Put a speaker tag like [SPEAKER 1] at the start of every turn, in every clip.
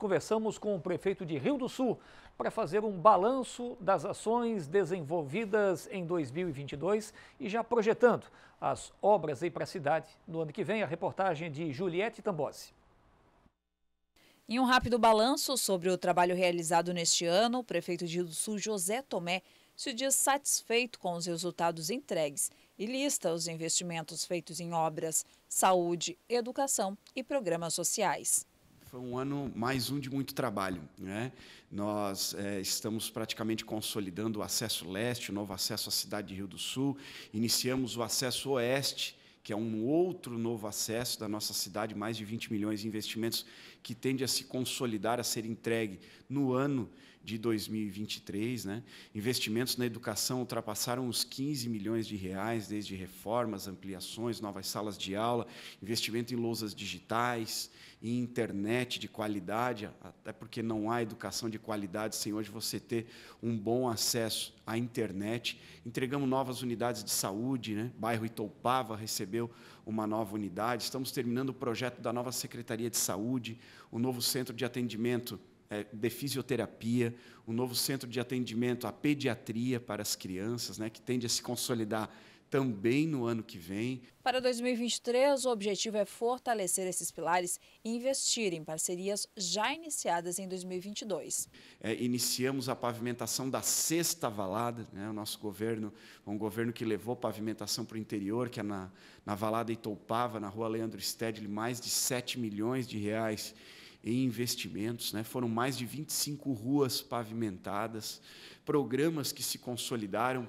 [SPEAKER 1] conversamos com o prefeito de Rio do Sul para fazer um balanço das ações desenvolvidas em 2022 e já projetando as obras aí para a cidade no ano que vem. A reportagem de Juliette Tambose. Em um rápido balanço sobre o trabalho realizado neste ano, o prefeito de Rio do Sul, José Tomé, se diz satisfeito com os resultados entregues e lista os investimentos feitos em obras, saúde, educação e programas sociais
[SPEAKER 2] foi um ano mais um de muito trabalho. Né? Nós é, estamos praticamente consolidando o acesso leste, o novo acesso à cidade de Rio do Sul. Iniciamos o acesso oeste, que é um outro novo acesso da nossa cidade, mais de 20 milhões de investimentos, que tende a se consolidar, a ser entregue no ano de 2023. Né? Investimentos na educação ultrapassaram os 15 milhões de reais, desde reformas, ampliações, novas salas de aula, investimento em lousas digitais, em internet de qualidade, até porque não há educação de qualidade sem hoje você ter um bom acesso à internet. Entregamos novas unidades de saúde, né? bairro Itoupava recebeu uma nova unidade, estamos terminando o projeto da nova Secretaria de Saúde, o novo centro de atendimento é, de fisioterapia, o um novo centro de atendimento à pediatria para as crianças, né, que tende a se consolidar também no ano que vem.
[SPEAKER 1] Para 2023, o objetivo é fortalecer esses pilares e investir em parcerias já iniciadas em 2022.
[SPEAKER 2] É, iniciamos a pavimentação da sexta valada, né? o nosso governo, um governo que levou pavimentação para o interior, que é na, na Valada Itoupava, na rua Leandro Stedley, mais de 7 milhões de reais em investimentos. Né? Foram mais de 25 ruas pavimentadas, programas que se consolidaram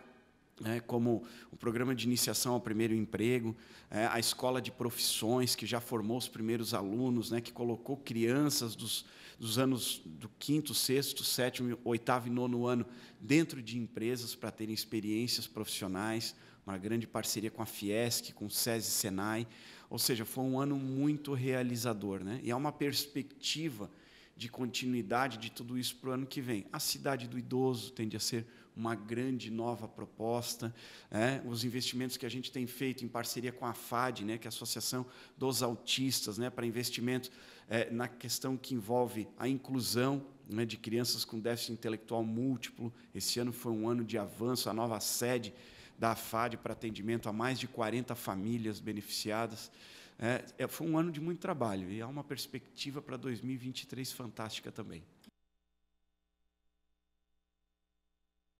[SPEAKER 2] né? como o programa de iniciação ao primeiro emprego, é, a escola de profissões que já formou os primeiros alunos, né, que colocou crianças dos, dos anos do quinto, sexto, sétimo, oitavo e nono ano dentro de empresas para terem experiências profissionais uma grande parceria com a Fiesc, com o SESI Senai. Ou seja, foi um ano muito realizador. Né? E há é uma perspectiva de continuidade de tudo isso para o ano que vem. A cidade do idoso tende a ser uma grande nova proposta, né? os investimentos que a gente tem feito em parceria com a FAD, né? que é a Associação dos Autistas, né? para investimentos é, na questão que envolve a inclusão né? de crianças com déficit intelectual múltiplo. Esse ano foi um ano de avanço, a nova sede da FAD para atendimento a mais de 40 famílias beneficiadas. É, é, foi um ano de muito trabalho e há uma perspectiva para 2023 fantástica também.